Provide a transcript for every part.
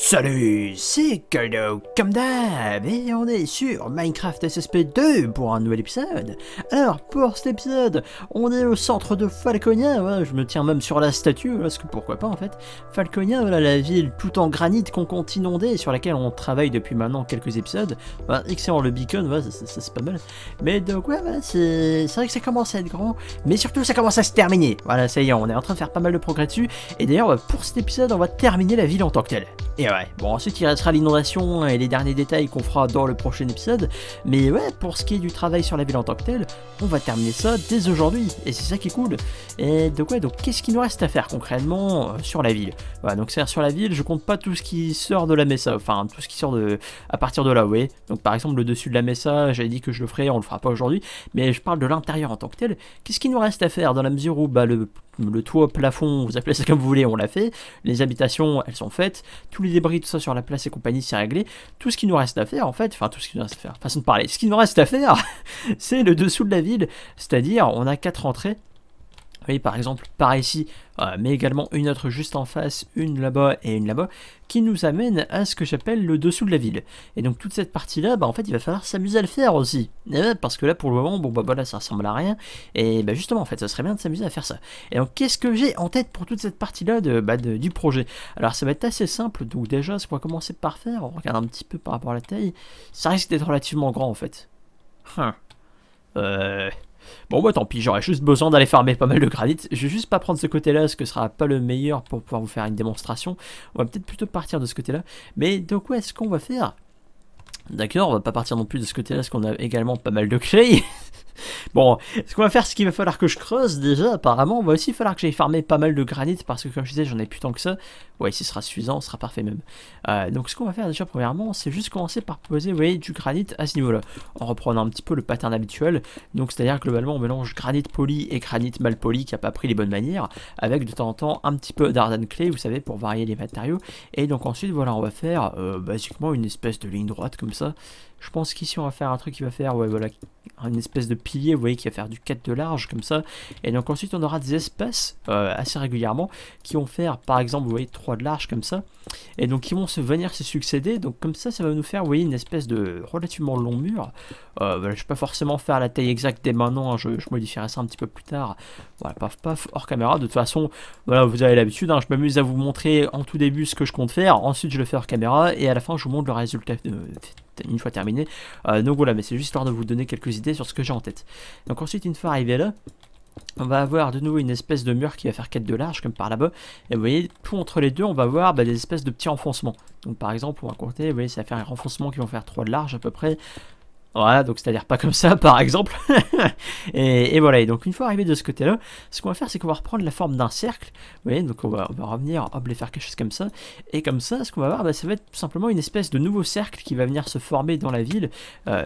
Salut, c'est Kaido, comme d'hab, et on est sur Minecraft SSP2 pour un nouvel épisode. Alors, pour cet épisode, on est au centre de Falconia, je me tiens même sur la statue, parce que pourquoi pas en fait. Falconia, voilà, la ville tout en granit qu'on compte inonder, et sur laquelle on travaille depuis maintenant quelques épisodes. Bah, excellent le beacon, ça, c'est pas mal. Mais donc, ouais, c'est vrai que ça commence à être grand, mais surtout ça commence à se terminer. Voilà, ça y est, on est en train de faire pas mal de progrès dessus, et d'ailleurs, bah, pour cet épisode, on va terminer la ville en tant que telle bon ensuite il restera l'inondation et les derniers détails qu'on fera dans le prochain épisode, mais ouais, pour ce qui est du travail sur la ville en tant que tel, on va terminer ça dès aujourd'hui, et c'est ça qui est cool. Et donc ouais, donc qu'est-ce qu'il nous reste à faire concrètement euh, sur la ville Voilà, donc c'est sur la ville, je compte pas tout ce qui sort de la Mesa, enfin tout ce qui sort de à partir de là, ouais. Donc par exemple le dessus de la Mesa, j'avais dit que je le ferais, on le fera pas aujourd'hui, mais je parle de l'intérieur en tant que tel. Qu'est-ce qu'il nous reste à faire dans la mesure où bah, le, le toit, plafond, vous appelez ça comme vous voulez, on l'a fait, les habitations, elles sont faites, débris, tout ça sur la place et compagnie, c'est réglé. Tout ce qui nous reste à faire, en fait, enfin tout ce qui nous reste à faire, façon de parler, ce qui nous reste à faire, c'est le dessous de la ville, c'est-à-dire on a quatre entrées par exemple par ici, euh, mais également une autre juste en face, une là-bas et une là-bas, qui nous amène à ce que j'appelle le dessous de la ville. Et donc toute cette partie-là, bah, en fait, il va falloir s'amuser à le faire aussi. Eh parce que là, pour le moment, bon bah voilà, ça ressemble à rien. Et bah justement, en fait, ça serait bien de s'amuser à faire ça. Et donc, qu'est-ce que j'ai en tête pour toute cette partie-là de, bah, du projet Alors, ça va être assez simple. Donc déjà, ce qu'on va commencer par faire, on regarde un petit peu par rapport à la taille, ça risque d'être relativement grand en fait. Hein. Euh... Bon bah tant pis, j'aurais juste besoin d'aller farmer pas mal de granit. Je vais juste pas prendre ce côté-là, ce que sera pas le meilleur pour pouvoir vous faire une démonstration. On va peut-être plutôt partir de ce côté-là. Mais donc est ce qu'on va faire... D'accord, on va pas partir non plus de ce côté-là, parce qu'on a également pas mal de clés. Bon, ce qu'on va faire, c'est qu'il va falloir que je creuse déjà, apparemment. Il va aussi falloir que j'aille farmer pas mal de granit, parce que comme je disais, j'en ai plus tant que ça. Ouais, ce sera suffisant, ce sera parfait même. Euh, donc ce qu'on va faire déjà premièrement, c'est juste commencer par poser vous voyez, du granit à ce niveau-là, en reprenant un petit peu le pattern habituel. Donc c'est-à-dire que, globalement on mélange granit poli et granit mal poli qui n'a pas pris les bonnes manières, avec de temps en temps un petit peu d'arden clé, vous savez, pour varier les matériaux. Et donc ensuite voilà, on va faire euh, basiquement une espèce de ligne droite comme ça. Je pense qu'ici on va faire un truc qui va faire, ouais voilà, une espèce de pilier, vous voyez, qui va faire du 4 de large comme ça. Et donc ensuite on aura des espaces euh, assez régulièrement qui vont faire par exemple, vous voyez, 3 de large comme ça. Et donc ils vont se venir se succéder. Donc comme ça, ça va nous faire, vous voyez, une espèce de relativement long mur. Euh, je peux pas forcément faire la taille exacte dès maintenant, hein, je, modifierai ça un petit peu plus tard. Voilà, paf paf, hors caméra. De toute façon, voilà, vous avez l'habitude, hein. je m'amuse à vous montrer en tout début ce que je compte faire. Ensuite, je le fais hors caméra et à la fin, je vous montre le résultat euh, une fois terminé. Euh, donc voilà, mais c'est juste histoire de vous donner quelques idées sur ce que j'ai en tête. Donc ensuite, une fois arrivé là, on va avoir de nouveau une espèce de mur qui va faire 4 de large, comme par là-bas. Et vous voyez, tout entre les deux, on va avoir bah, des espèces de petits renfoncements. Donc par exemple, pour va compter, vous voyez, ça va faire un renfoncement qui va faire 3 de large à peu près. Voilà, donc c'est-à-dire pas comme ça, par exemple. et, voilà, et donc une fois arrivé de ce côté-là, ce qu'on va faire, c'est qu'on va reprendre la forme d'un cercle. Vous voyez, donc on va, revenir, hop, les faire quelque chose comme ça. Et comme ça, ce qu'on va voir, bah, ça va être tout simplement une espèce de nouveau cercle qui va venir se former dans la ville. Euh,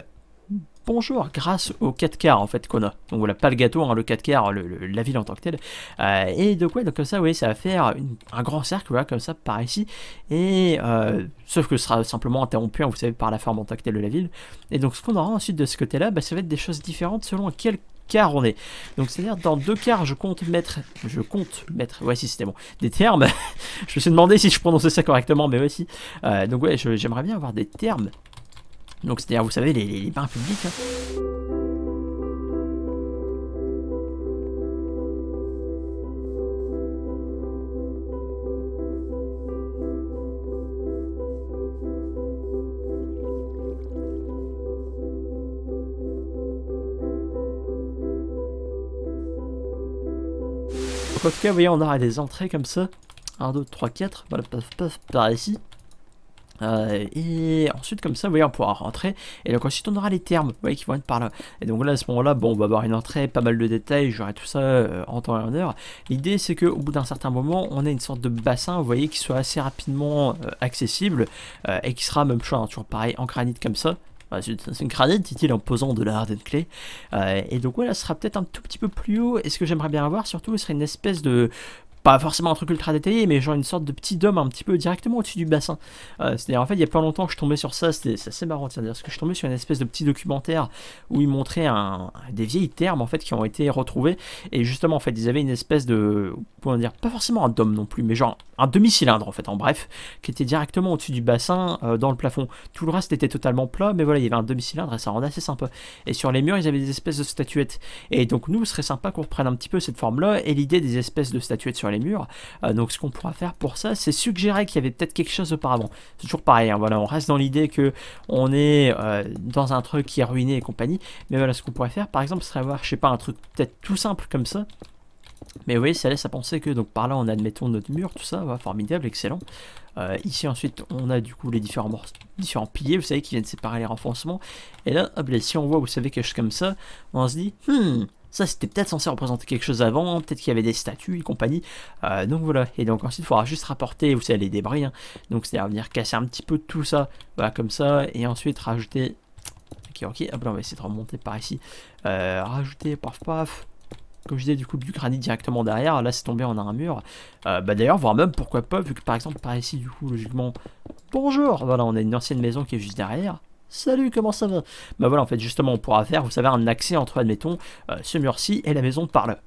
bonjour grâce au 4 quarts en fait qu'on a. Donc voilà, pas le gâteau, hein, le 4 quarts, la ville en tant que telle. Euh, et donc ouais, donc comme ça, voyez, ça va faire un grand cercle, voilà, comme ça par ici. Et euh, sauf que ce sera simplement interrompu, hein, vous savez, par la forme en tant que telle de la ville. Et donc ce qu'on aura ensuite de ce côté-là, bah, ça va être des choses différentes selon quel quart on est. Donc c'est-à-dire dans deux quarts, je compte mettre, je compte mettre, ouais si c'était bon, des termes. je me suis demandé si je prononçais ça correctement, mais ouais si. Euh, donc ouais, j'aimerais bien avoir des termes donc c'est-à-dire, vous savez, les, les bains publics. en tout cas, vous voyez, on aura des entrées comme ça. Un, deux, trois, quatre, voilà, paf, paf, par ici. Euh, et ensuite, comme ça, vous voyez, on pourra rentrer. Et donc, ensuite, on aura les termes qui vont être par là. Et donc, là, à ce moment-là, bon, on va avoir une entrée, pas mal de détails. J'aurai tout ça euh, en temps et en heure. L'idée, c'est qu'au bout d'un certain moment, on a une sorte de bassin, vous voyez, qui soit assez rapidement euh, accessible et qui sera, même chose, hein, toujours pareil, en granit comme ça. C'est une granite, dit-il en posant de la hardened clay. et donc voilà, ce sera peut-être un tout petit peu plus haut. Et ce que j'aimerais bien avoir, surtout, ce serait une espèce de pas forcément un truc ultra détaillé, mais genre une sorte de petit dôme un petit peu directement au-dessus du bassin. Euh, c'est-à-dire, en fait, il y a pas longtemps que je tombais sur ça, c'était assez marrant, c'est-à-dire parce que je tombais sur une espèce de petit documentaire où ils montraient un, des vieilles termes, en fait, qui ont été retrouvés et justement, en fait, ils avaient une espèce de, comment dire, pas forcément un dôme non plus, mais genre un demi-cylindre, en fait, en bref, qui était directement au-dessus du bassin, euh, dans le plafond. Tout le reste était totalement plat, mais voilà, il y avait un demi-cylindre, et ça rendait assez sympa. Et sur les murs, ils avaient des espèces de statuettes. Et donc, nous, ce serait sympa qu'on reprenne un petit peu cette forme-là, et l'idée des espèces de statuettes sur murs. Euh, donc ce qu'on pourra faire pour ça, c'est suggérer qu'il y avait peut-être quelque chose auparavant. C'est toujours pareil, hein, voilà, on reste dans l'idée que on est euh, dans un truc qui est ruiné et compagnie. Mais voilà, ce qu'on pourrait faire, par exemple, serait avoir, je sais pas, un truc peut-être tout simple comme ça. Mais oui, ça laisse à penser que donc par là on admettons notre mur, tout ça, va formidable, excellent. Euh, ici ensuite on a du coup les différents, différents piliers, vous savez, qui viennent séparer les renfoncements. Et là, hop, là, si on voit, vous savez, quelque chose comme ça, on se dit, hmm, ça, c'était peut-être censé représenter quelque chose avant, peut-être qu'il y avait des statues et compagnie. Euh, donc voilà. Et donc ensuite, il faudra juste rapporter, vous savez, les débris. Hein. Donc c'est-à-dire venir casser un petit peu tout ça, voilà, comme ça, et ensuite rajouter. Ok, ok, hop là, on va essayer de remonter par ici. Euh, rajouter, paf, paf comme je disais du coup du granit directement derrière là c'est tombé on a un mur euh, bah d'ailleurs voire même pourquoi pas vu que par exemple par ici du coup logiquement bonjour voilà on a une ancienne maison qui est juste derrière Salut, comment ça va Bah voilà, en fait, justement, on pourra faire, vous savez, un accès entre, admettons, euh, ce mur-ci et la maison par là.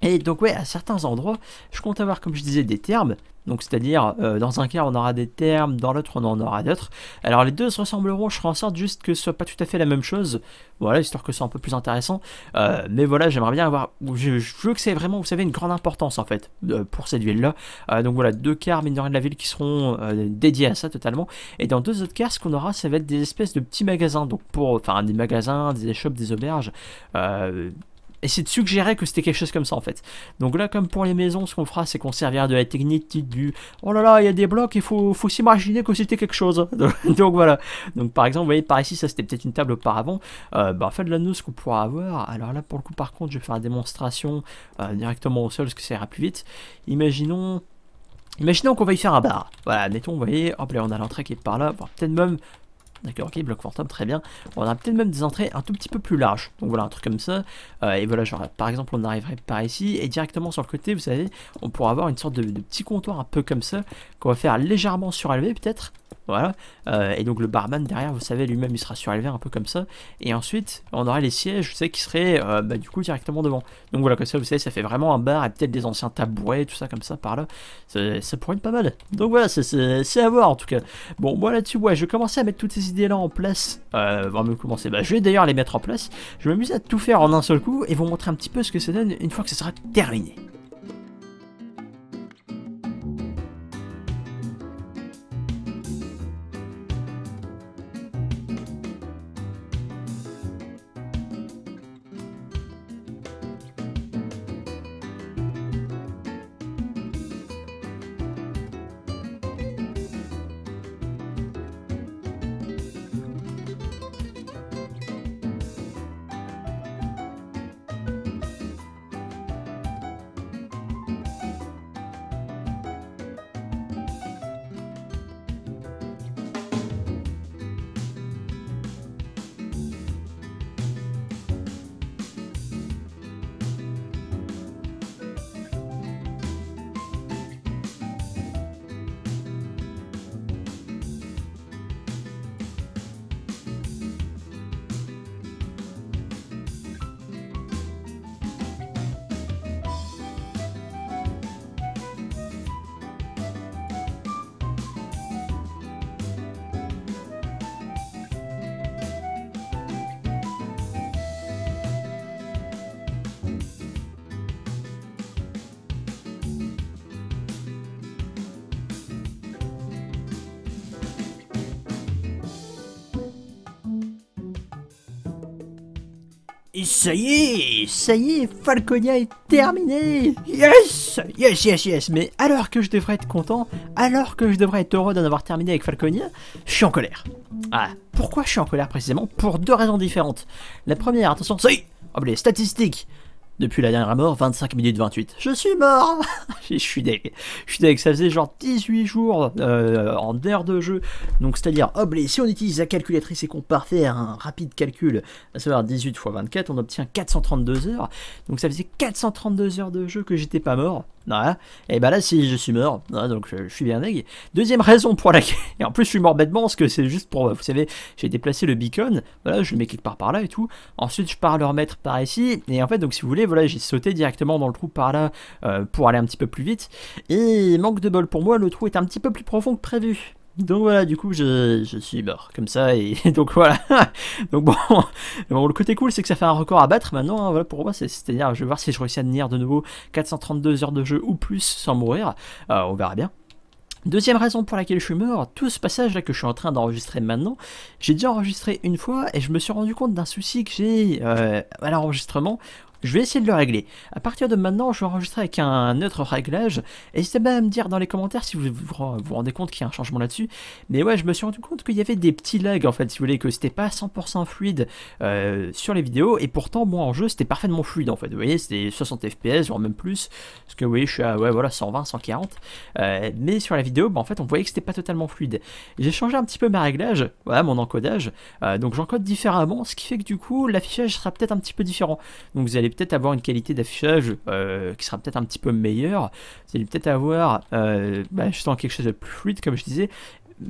Et donc ouais, à certains endroits, je compte avoir, comme je disais, des termes, donc c'est-à-dire, euh, dans un quart on aura des termes, dans l'autre on en aura d'autres. Alors les deux se ressembleront, je ferai en sorte juste que ce soit pas tout à fait la même chose. Voilà, histoire que ce soit un peu plus intéressant. Euh, mais voilà, j'aimerais bien avoir... Je, veux que c'est vraiment, vous savez, une grande importance en fait euh, pour cette ville-là. donc voilà, deux quarts mine de la ville qui seront dédiés à ça totalement. Et dans deux autres quarts, ce qu'on aura, ça va être des espèces de petits magasins. Donc pour... Enfin, des magasins, des shops, des auberges c'est de suggérer que c'était quelque chose comme ça en fait. Donc là, comme pour les maisons, ce qu'on fera, c'est qu'on servira de la technique du oh là là, il y a des blocs, il faut, s'imaginer que c'était quelque chose. Donc voilà. Donc par exemple, vous voyez par ici, ça c'était peut-être une table auparavant. Euh, bah, en fait, là, nous, ce qu'on pourra avoir, alors là, pour le coup, par contre, je vais faire la démonstration euh, directement au sol parce que ça ira plus vite. Imaginons. Imaginons qu'on va y faire un bar. Voilà, mettons, vous voyez, hop là, on a l'entrée qui est par là, peut-être même D'accord, ok, bloc fantôme, très bien. On a peut-être même des entrées un tout petit peu plus larges. Donc voilà, un truc comme ça. Euh, et voilà, genre, par exemple, on arriverait par ici. Et directement sur le côté, vous savez, on pourra avoir une sorte de, petit comptoir un peu comme ça, qu'on va faire légèrement surélever, peut-être. Voilà. Euh, et donc le barman derrière, vous savez, lui-même il sera surélevé un peu comme ça. Et ensuite, on aura les sièges, vous savez, qui seraient euh, bah, du coup directement devant. Donc voilà, comme ça, vous savez, ça fait vraiment un bar et peut-être des anciens tabourets, tout ça comme ça par là. Ça pourrait être pas mal. Donc voilà, c'est à voir en tout cas. Bon, moi là-dessus, ouais, je vais commencer à mettre toutes ces idées-là en place. avant euh, commencer, bah, je vais d'ailleurs les mettre en place. Je vais m'amuser à tout faire en un seul coup et vous montrer un petit peu ce que ça donne une fois que ce sera terminé. Et ça y est, ça y est, Falconia est terminé Yes Yes, yes, yes Mais alors que je devrais être content, alors que je devrais être heureux d'en avoir terminé avec Falconia, je suis en colère. Ah, pourquoi je suis en colère précisément Pour deux raisons différentes. La première, attention, ça y est, Oh, les statistiques depuis la dernière mort, 25 minutes 28. Je suis mort Je suis deg. Je suis deg. Ça faisait genre 18 jours euh, en heures de jeu. Donc c'est-à-dire, oh, si on utilise la calculatrice et qu'on part faire un rapide calcul, à savoir 18 x 24, on obtient 432 heures. Donc ça faisait 432 heures de jeu que j'étais pas mort. Voilà. Et bah ben là, si je suis mort, donc je, suis bien deg. Deuxième raison pour laquelle. Et en plus, je suis mort bêtement parce que c'est juste pour. Vous savez, j'ai déplacé le beacon. Voilà, je le mets quelque part par là et tout. Ensuite, je pars le remettre par ici. Et en fait, donc si vous voulez, voilà, j'ai sauté directement dans le trou par là euh, pour aller un petit peu plus vite. Et manque de bol pour moi, le trou est un petit peu plus profond que prévu. Donc voilà, du coup, je, suis mort comme ça, et donc voilà. donc bon, le côté cool, c'est que ça fait un record à battre maintenant, hein, pour moi, c'est-à-dire, je vais voir si je réussis à tenir de nouveau 432 heures de jeu ou plus sans mourir, euh, on verra bien. Deuxième raison pour laquelle je suis mort, tout ce passage là que je suis en train d'enregistrer maintenant, j'ai déjà enregistré une fois et je me suis rendu compte d'un souci que j'ai euh, à l'enregistrement je vais essayer de le régler. À partir de maintenant, je vais enregistrer avec un autre réglage. N'hésitez pas à me dire dans les commentaires si vous vous, rendez compte qu'il y a un changement là-dessus. Mais ouais, je me suis rendu compte qu'il y avait des petits lags en fait, si vous voulez, que c'était pas 100% fluide euh, sur les vidéos. Et pourtant, moi en jeu, c'était parfaitement fluide en fait. Vous voyez, c'était 60 FPS, voire même plus. Parce que vous voyez, je suis à ouais, voilà, 120, 140. Euh, mais sur la vidéo, bah, en fait, on voyait que c'était pas totalement fluide. J'ai changé un petit peu ma réglage, voilà, mon encodage. Euh, donc j'encode différemment, ce qui fait que du coup, l'affichage sera peut-être un petit peu différent. Donc vous allez peut-être avoir une qualité d'affichage euh, qui sera peut-être un petit peu meilleure. c'est peut-être avoir, euh, bah, je sens quelque chose de plus fluide, comme je disais.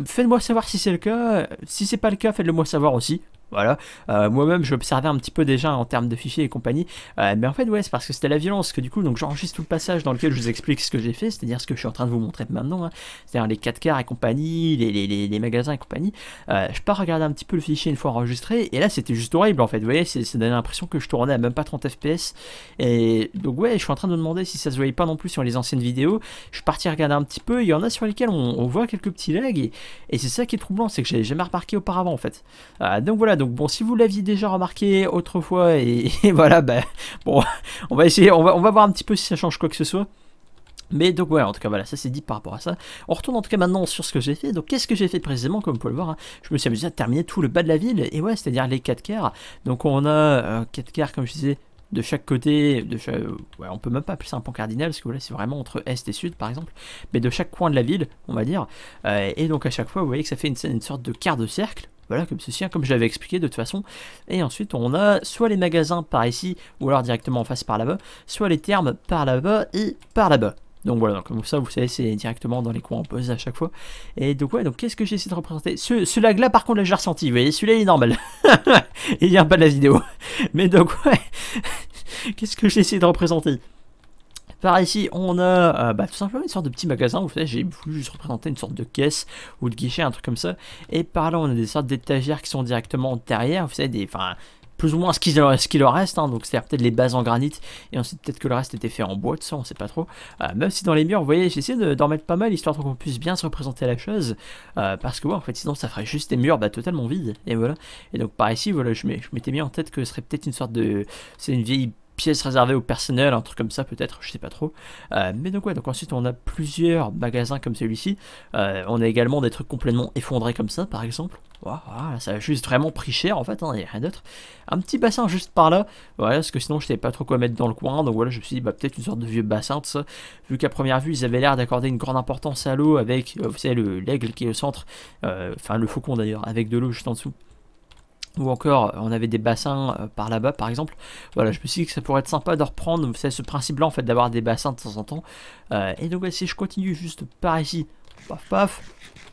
Faites-moi savoir si c'est le cas. Si c'est pas le cas, faites-le moi savoir aussi. Voilà. Euh, moi-même, j'observais un petit peu déjà en termes de fichiers et compagnie. Euh, mais en fait, ouais, c'est parce que c'était la violence que du coup, donc j'enregistre tout le passage dans lequel je vous explique ce que j'ai fait, c'est-à-dire ce que je suis en train de vous montrer maintenant, hein. c'est-à-dire les 4 quarts et compagnie, les, magasins et compagnie. Euh, je pars regarder un petit peu le fichier une fois enregistré, et là, c'était juste horrible en fait. Vous voyez, ça donnait l'impression que je tournais à même pas 30 fps. Et donc, ouais, je suis en train de me demander si ça se voyait pas non plus sur les anciennes vidéos. Je suis parti regarder un petit peu, il y en a sur lesquelles on, voit quelques petits lags, et, c'est ça qui est troublant, c'est que j'avais jamais remarqué auparavant en fait. donc voilà, donc bon, si vous l'aviez déjà remarqué autrefois, et, voilà, ben, bon, on va essayer, on va, on va voir un petit peu si ça change quoi que ce soit. Mais donc ouais, en tout cas voilà, ça c'est dit par rapport à ça. On retourne en tout cas maintenant sur ce que j'ai fait. Donc qu'est-ce que j'ai fait précisément Comme vous pouvez le voir, hein. je me suis amusé à terminer tout le bas de la ville. Et ouais, c'est-à-dire les 4 quarts. Donc on a euh, quatre 4 quarts comme je disais de chaque côté, de euh, ouais, on peut même pas appeler ça un pont cardinal, parce que voilà, c'est vraiment entre est et sud par exemple, mais de chaque coin de la ville, on va dire. Euh, et donc à chaque fois, vous voyez que ça fait une, une sorte de quart de cercle, voilà, comme ceci, hein, comme je l'avais expliqué de toute façon. Et ensuite, on a soit les magasins par ici, ou alors directement en face par là-bas, soit les termes par là-bas et par là-bas. Donc voilà, donc comme ça, vous savez, c'est directement dans les coins pose à chaque fois. Et donc, ouais, donc qu'est-ce que j'ai essayé de représenter ce, lag-là, par contre, là, j'ai ressenti. Vous voyez, celui-là, il est normal. il a pas de la vidéo. Mais donc, ouais, qu'est-ce que j'ai essayé de représenter par ici, on a euh, bah, tout simplement une sorte de petit magasin. Vous savez, j'ai voulu juste représenter une sorte de caisse ou de guichet, un truc comme ça. Et par là, on a des sortes d'étagères qui sont directement derrière. Vous savez, des, enfin, plus ou moins ce qu'il leur reste, hein. donc c'est-à-dire peut-être les bases en granit, et ensuite peut-être que le reste était fait en bois, de ça on sait pas trop. Euh, même si dans les murs, vous voyez, j'essaie d'en mettre pas mal, histoire qu'on puisse bien se représenter la chose, euh, parce que ouais, en fait sinon ça ferait juste des murs bah, totalement vides, et voilà. Et donc par ici, voilà, je m'étais mis en tête que ce serait peut-être une sorte de... c'est une vieille pièce réservée au personnel, un truc comme ça peut-être, je sais pas trop. Euh, mais donc ouais, donc ensuite on a plusieurs magasins comme celui-ci. Euh, on a également des trucs complètement effondrés comme ça par exemple. Wow, ah, ça a juste vraiment pris cher en fait, il hein, rien d'autre. Un petit bassin juste par là, voilà, parce que sinon je savais pas trop quoi mettre dans le coin, donc voilà, je me suis dit bah, peut-être une sorte de vieux bassin, de ça. Vu qu'à première vue ils avaient l'air d'accorder une grande importance à l'eau avec, euh, vous savez, l'aigle qui est au centre, enfin le faucon d'ailleurs, avec de l'eau juste en dessous ou encore on avait des bassins euh, par là-bas par exemple. Voilà, je me suis dit que ça pourrait être sympa de reprendre, c'est ce principe-là en fait d'avoir des bassins de temps en temps. Euh, et donc si je continue juste par ici, paf paf.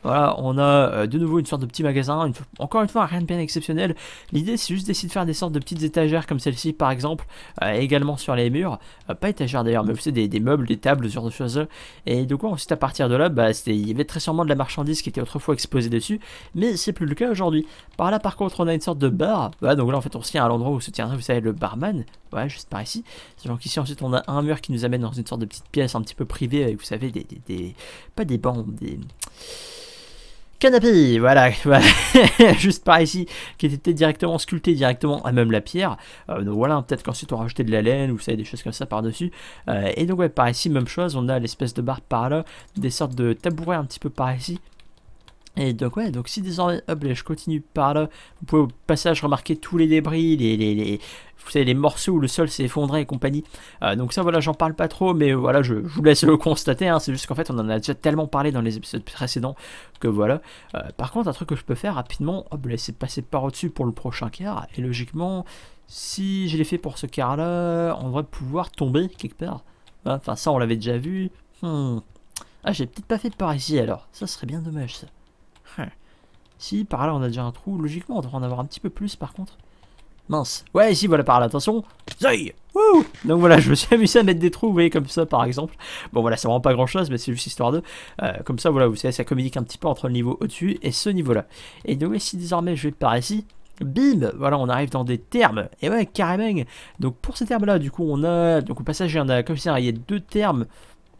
Voilà, on a euh, de nouveau une sorte de petit magasin, encore une fois rien de bien exceptionnel. L'idée c'est juste d'essayer de faire des sortes de petites étagères comme celle-ci par exemple, euh, également sur les murs, euh, pas étagères d'ailleurs, mais vous des, des, meubles, des tables, ce genre de choses. Et du coup ensuite à partir de là, bah, il y avait très sûrement de la marchandise qui était autrefois exposée dessus, mais c'est plus le cas aujourd'hui. Par là par contre on a une sorte de bar, voilà, donc là en fait on se tient à l'endroit où se tiendrait vous savez le barman, ouais, juste par ici. Donc qu'ici, ensuite, on a un mur qui nous amène dans une sorte de petite pièce un petit peu privée avec, vous savez, des, pas des bancs, des canapés. voilà, juste par ici, qui était directement sculpté directement à même la pierre. Euh, donc voilà, peut-être qu'ensuite on rajoutait de la laine ou vous savez, des choses comme ça par-dessus. Euh, et donc ouais, par ici, même chose, on a l'espèce de barre par là, des sortes de tabourets un petit peu par ici, et donc ouais, donc si désormais, hop là, je continue par là, vous pouvez au passage remarquer tous les débris, les, les, les vous savez, les morceaux où le sol s'est effondré et compagnie. Euh, donc ça voilà, j'en parle pas trop, mais voilà, je, vous laisse le constater, hein. c'est juste qu'en fait on en a déjà tellement parlé dans les épisodes précédents que voilà. Euh, par contre, un truc que je peux faire rapidement, hop là, c'est passer par au-dessus pour le prochain quart, et logiquement, si je l'ai fait pour ce quart là, on va pouvoir tomber quelque part. Hein, enfin ça on l'avait déjà vu. Hmm. Ah j'ai peut-être pas fait par ici alors, ça serait bien dommage ça. Si, par là, on a déjà un trou. Logiquement, on devrait en avoir un petit peu plus, par contre. Mince. Ouais, ici, voilà, par là, attention. Donc voilà, je me suis amusé à mettre des trous, vous voyez, comme ça, par exemple. Bon, voilà, ça rend pas grand-chose, mais c'est juste histoire de... Euh, comme ça, voilà, vous savez, ça communique un petit peu entre le niveau au-dessus et ce niveau-là. Et donc, si désormais je vais par ici, Bim Voilà, on arrive dans des termes. Et ouais, carrément. Donc pour ces termes-là, du coup, on a... Donc au passage, il y en a... Comme ça, il y a deux termes.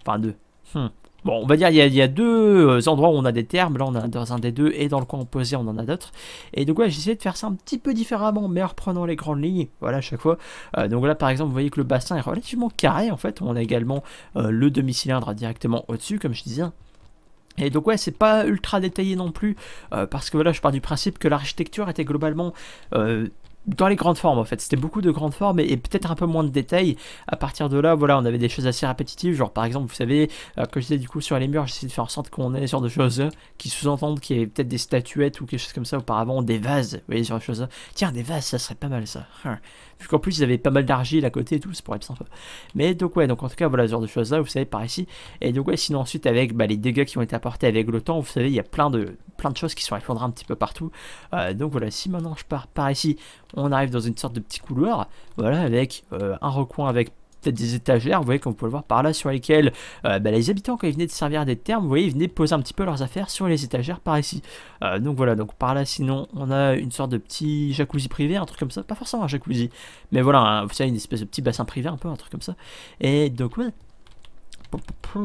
Enfin, deux. Hmm. Bon, on va dire, il y, a, deux endroits où on a des termes. Là, on a dans un des deux et dans le coin opposé, on en a d'autres. Et donc, ouais, j'essaie de faire ça un petit peu différemment, mais en reprenant les grandes lignes, voilà, à chaque fois. Euh, donc là, par exemple, vous voyez que le bassin est relativement carré, en fait. On a également euh, le demi-cylindre directement au-dessus, comme je disais. Et donc ouais, c'est pas ultra détaillé non plus, euh, parce que voilà, je pars du principe que l'architecture était globalement dans les grandes formes en fait. C'était beaucoup de grandes formes et, peut-être un peu moins de détails. À partir de là, voilà, on avait des choses assez répétitives. Genre par exemple, vous savez, que quand j'étais du coup sur les murs, j'essayais de faire en sorte qu'on ait ce genre de choses qui sous-entendent qu'il y avait peut-être des statuettes ou quelque chose comme ça auparavant, des vases, vous voyez, ce genre de choses. Tiens, des vases, ça serait pas mal ça. Hein. Vu qu'en plus, ils avaient pas mal d'argile à côté et tout, ça pourrait être sympa. Mais donc ouais, donc en tout cas, voilà, ce genre de choses là, vous savez, par ici. Et donc ouais, sinon ensuite, avec bah, les dégâts qui ont été apportés avec le temps, vous savez, il y a plein de, plein de choses qui sont effondrées un petit peu partout. Euh, donc voilà, si maintenant je pars par ici, on arrive dans une sorte de petit couloir, voilà, avec euh, un recoin avec peut-être des étagères, vous voyez, comme vous pouvez le voir par là, sur lesquelles euh, bah, les habitants, quand ils venaient de servir des termes, vous voyez, ils venaient poser un petit peu leurs affaires sur les étagères par ici. Euh, donc voilà, donc par là, sinon, on a une sorte de petit jacuzzi privé, un truc comme ça, pas forcément un jacuzzi, mais voilà, vous savez, une espèce de petit bassin privé, un peu, un truc comme ça. Et donc, ouais,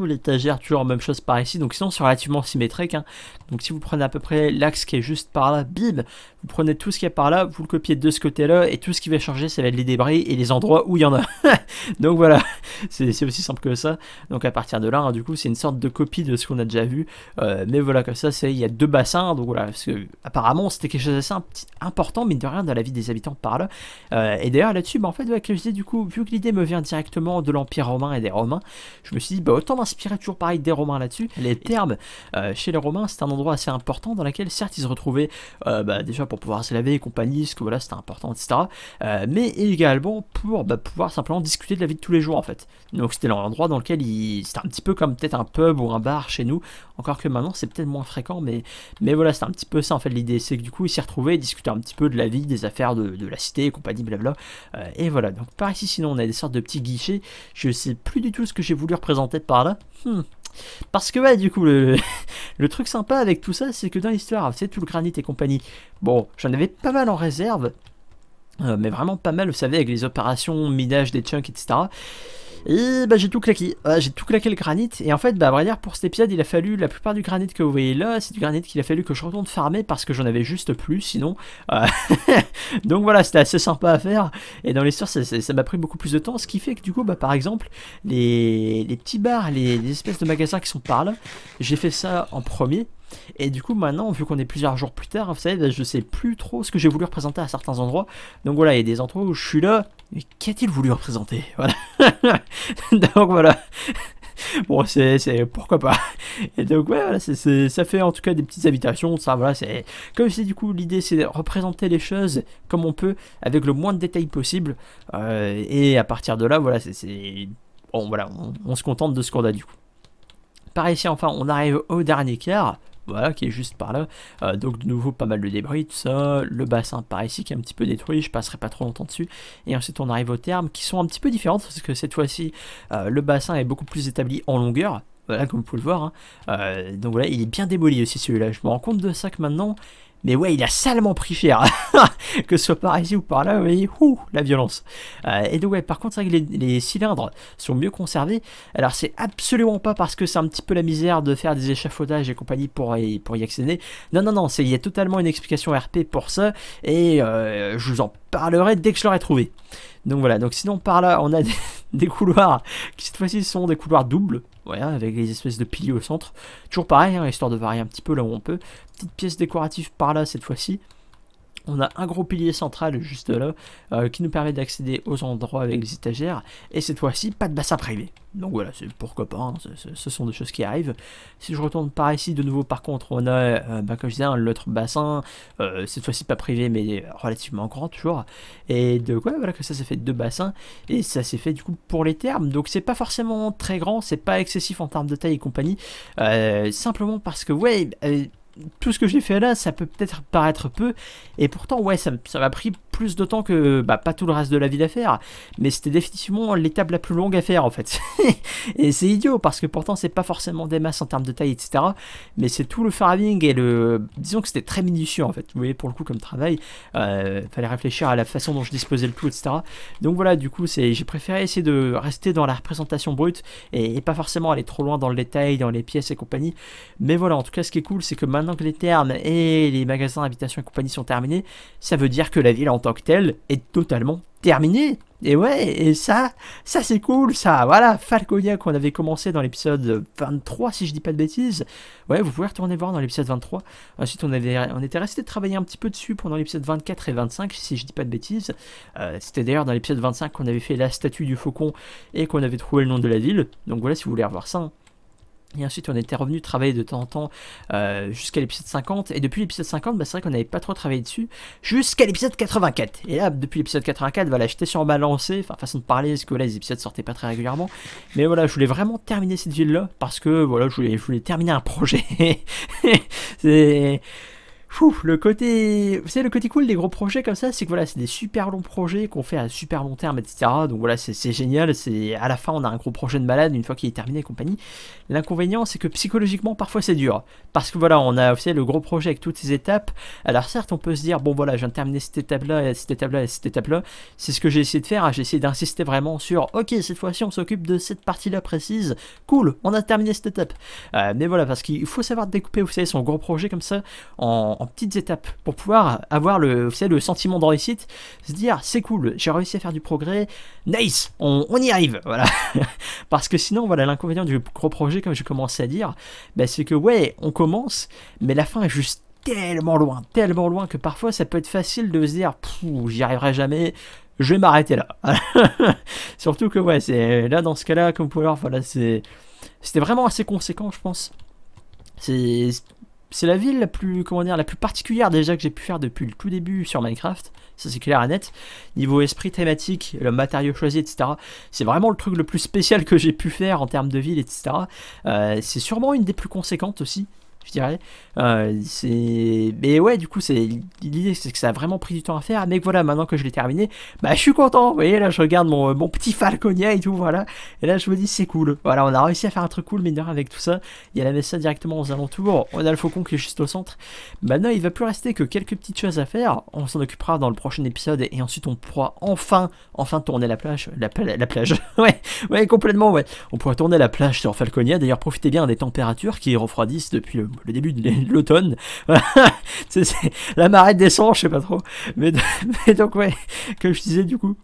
l'étagère, toujours même chose par ici. Donc sinon c'est relativement symétrique. Hein. Donc si vous prenez à peu près l'axe qui est juste par là, bim, vous prenez tout ce qui est par là, vous le copiez de ce côté-là, et tout ce qui va changer, ça va être les débris et les endroits où il y en a. Donc voilà, c'est aussi simple que ça. Donc à partir de là, hein, du coup, c'est une sorte de copie de ce qu'on a déjà vu. Euh, mais voilà, comme ça, c'est il y a deux bassins. Donc voilà, parce que, apparemment c'était quelque chose assez important, mine de rien, dans la vie des habitants par là. Euh, et d'ailleurs là-dessus, mais bah, en fait, du coup, vu que l'idée me vient directement de l'Empire romain et des Romains, je me suis bah, autant m'inspirer toujours pareil des Romains là-dessus. Les termes euh, chez les Romains, c'est un endroit assez important dans lequel, certes, ils se retrouvaient euh, bah, déjà pour pouvoir se laver et compagnie, parce que voilà, c'était important, etc. Euh, mais également pour bah, pouvoir simplement discuter de la vie de tous les jours, en fait. Donc, c'était l'endroit dans lequel ils... c'était un petit peu comme peut-être un pub ou un bar chez nous. Encore que maintenant, c'est peut-être moins fréquent, mais, mais voilà, c'était un petit peu ça, en fait, l'idée. C'est que du coup, ils s'y retrouvaient, discuter discutaient un petit peu de la vie, des affaires de, de la cité et compagnie, blabla. et voilà. Donc, par ici, sinon, on a des sortes de petits guichets. Je sais plus du tout ce que j'ai voulu représenter tête par là. Hmm. Parce que ouais, du coup, le, le truc sympa avec tout ça, c'est que dans l'histoire, c'est tout le granit et compagnie. Bon, j'en avais pas mal en réserve, euh, mais vraiment pas mal, vous savez, avec les opérations minage des chunks, etc. Et bah j'ai tout claqué, j'ai tout claqué le granit, et en fait bah à vrai dire pour cet épisode il a fallu, la plupart du granit que vous voyez là, c'est du granit qu'il a fallu que je retourne farmer parce que j'en avais juste plus sinon. Euh, donc voilà c'était assez sympa à faire, et dans les sources ça m'a pris beaucoup plus de temps, ce qui fait que du coup bah par exemple les, les petits bars, les... espèces de magasins qui sont par là, j'ai fait ça en premier, et du coup, maintenant, vu qu'on est plusieurs jours plus tard, vous savez, bah, je sais plus trop ce que j'ai voulu représenter à certains endroits. Donc voilà, il y a des endroits où je suis là, Qu'a-t-il voulu représenter Voilà. donc voilà. Bon, c'est pourquoi pas. Et donc, ouais, voilà, ça fait en tout cas des petites habitations. Ça, voilà, c'est comme si du coup l'idée c'est de représenter les choses comme on peut avec le moins de détails possible. Euh, et à partir de là, voilà, c'est bon, voilà, on, on se contente de ce qu'on a du coup. Par ici, enfin, on arrive au dernier quart voilà, qui est juste par là. Euh, donc de nouveau pas mal de débris, tout ça, le bassin par ici qui est un petit peu détruit, je passerai pas trop longtemps dessus. Et ensuite on arrive aux termes qui sont un petit peu différentes, parce que cette fois-ci euh, le bassin est beaucoup plus établi en longueur. Voilà, comme vous pouvez le voir. Hein. Euh, donc voilà, il est bien démoli aussi celui-là. Je me rends compte de ça que maintenant, mais ouais, il a salement pris cher, que ce soit par ici ou par là, vous voyez, la violence. Euh, et donc ouais, par contre, les, les, cylindres sont mieux conservés. Alors c'est absolument pas parce que c'est un petit peu la misère de faire des échafaudages et compagnie pour y, pour y accéder. Non, non, non, il y a totalement une explication RP pour ça, et euh, je vous en parlerai dès que je l'aurai trouvé. Donc voilà, donc sinon par là, on a des, couloirs qui cette fois-ci sont des couloirs doubles, voilà, avec des espèces de piliers au centre. Toujours pareil, hein, histoire de varier un petit peu là où on peut. Petite pièce décorative par là cette fois-ci. On a un gros pilier central juste là euh, qui nous permet d'accéder aux endroits avec les étagères. Et cette fois-ci, pas de bassin privé. Donc voilà, c'est pourquoi pas. Hein, ce, sont des choses qui arrivent. Si je retourne par ici, de nouveau, par contre, on a, euh, ben, comme je disais, l'autre bassin. Euh, cette fois-ci, pas privé, mais relativement grand toujours. Et de quoi voilà que ça, s'est fait deux bassins. Et ça s'est fait du coup pour les thermes. Donc c'est pas forcément très grand, c'est pas excessif en termes de taille et compagnie. simplement parce que, ouais tout ce que j'ai fait là, ça peut peut-être paraître peu, et pourtant, ouais, ça m'a pris plus de temps que bah, pas tout le reste de la ville à faire, mais c'était définitivement l'étape la plus longue à faire en fait. et c'est idiot parce que pourtant c'est pas forcément des masses en termes de taille, etc. Mais c'est tout le farming et le. Disons que c'était très minutieux en fait. Vous voyez, pour le coup, comme travail, euh, fallait réfléchir à la façon dont je disposais le tout, etc. Donc voilà, du coup, j'ai préféré essayer de rester dans la représentation brute et, pas forcément aller trop loin dans le détail, dans les pièces et compagnie. Mais voilà, en tout cas, ce qui est cool, c'est que maintenant que les termes et les magasins d'habitation et compagnie sont terminés, ça veut dire que la ville en tant que tel est totalement terminé. Et ouais, et ça, ça c'est cool, ça. Voilà, Falconia qu'on avait commencé dans l'épisode 23, si je dis pas de bêtises. Ouais, vous pouvez retourner voir dans l'épisode 23. Ensuite, on, avait, on était resté travailler un petit peu dessus pendant l'épisode 24 et 25, si je dis pas de bêtises. Euh, c'était d'ailleurs dans l'épisode 25 qu'on avait fait la statue du faucon et qu'on avait trouvé le nom de la ville. Donc voilà, si vous voulez revoir ça. Hein. Et ensuite, on était revenu travailler de temps en temps euh, jusqu'à l'épisode 50. Et depuis l'épisode 50, bah, c'est vrai qu'on n'avait pas trop travaillé dessus jusqu'à l'épisode 84. Et là, depuis l'épisode 84, voilà, j'étais sur ma lancée, enfin façon de parler, parce que là, les épisodes sortaient pas très régulièrement. Mais voilà, je voulais vraiment terminer cette ville-là parce que voilà, je voulais, je voulais terminer un projet. c'est Fou, le côté, vous savez, le côté cool des gros projets comme ça, c'est que voilà, c'est des super longs projets qu'on fait à super long terme, etc. Donc voilà, c'est génial. C'est à la fin, on a un gros projet de malade une fois qu'il est terminé compagnie. L'inconvénient, c'est que psychologiquement, parfois, c'est dur parce que voilà, on a, vous le gros projet avec toutes ces étapes. Alors certes, on peut se dire bon voilà, j'ai terminé cette étape-là, cette étape-là, cette étape-là. C'est ce que j'ai essayé de faire. Hein. J'ai essayé d'insister vraiment sur ok, cette fois-ci, on s'occupe de cette partie-là précise. Cool, on a terminé cette étape. Euh, mais voilà, parce qu'il faut savoir découper, vous savez, son gros projet comme ça en petites étapes pour pouvoir avoir le, le sentiment de réussite, se dire c'est cool, j'ai réussi à faire du progrès, nice, on, y arrive, voilà. Parce que sinon, voilà, l'inconvénient du gros projet, comme je commençais à dire, bah, c'est que ouais, on commence, mais la fin est juste tellement loin, tellement loin que parfois ça peut être facile de se dire j'y arriverai jamais, je vais m'arrêter là. Surtout que ouais, c'est là dans ce cas-là, comme vous pouvez voir, voilà, c'est c'était vraiment assez conséquent, je pense. C'est c'est la ville la plus, comment dire, la plus particulière déjà que j'ai pu faire depuis le tout début sur Minecraft. Ça c'est clair et net. Niveau esprit thématique, le matériau choisi, etc. C'est vraiment le truc le plus spécial que j'ai pu faire en termes de ville, etc. Euh, c'est sûrement une des plus conséquentes aussi je dirais. Euh, mais ouais, du coup, c'est l'idée, c'est que ça a vraiment pris du temps à faire, mais voilà, maintenant que je l'ai terminé, bah je suis content. Vous voyez, là, je regarde mon, petit Falconia et tout, voilà. Et là, je me dis, c'est cool. Voilà, on a réussi à faire un truc cool, mais avec tout ça. Il y a la messa directement aux alentours. On a le faucon qui est juste au centre. Maintenant, il va plus rester que quelques petites choses à faire. On s'en occupera dans le prochain épisode et ensuite on pourra enfin, enfin tourner la plage. La, plage. ouais, ouais, complètement, ouais. On pourra tourner la plage sur Falconia. D'ailleurs, profitez bien des températures qui refroidissent depuis le le début de l'automne. la marée descend, je sais pas trop. Mais, donc, ouais, comme je disais, du coup.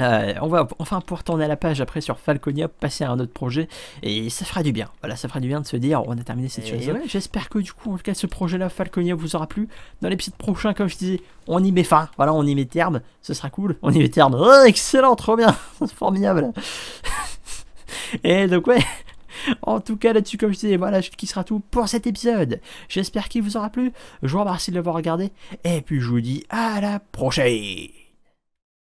Euh, on va enfin pouvoir tourner à la page après sur Falconia, passer à un autre projet et ça fera du bien. Voilà, ça fera du bien de se dire on a terminé cette chose. j'espère que du coup, en tout cas, ce projet-là, Falconia, vous aura plu. Dans les petits prochains comme je disais, on y met fin. Voilà, on y met terme. Ce sera cool. On y met terme. Oh, excellent, trop bien. Formidable. et donc, ouais, En tout cas, là-dessus, comme je disais, voilà ce qui sera tout pour cet épisode. J'espère qu'il vous aura plu. Je vous remercie de l'avoir regardé. Et puis, je vous dis à la prochaine.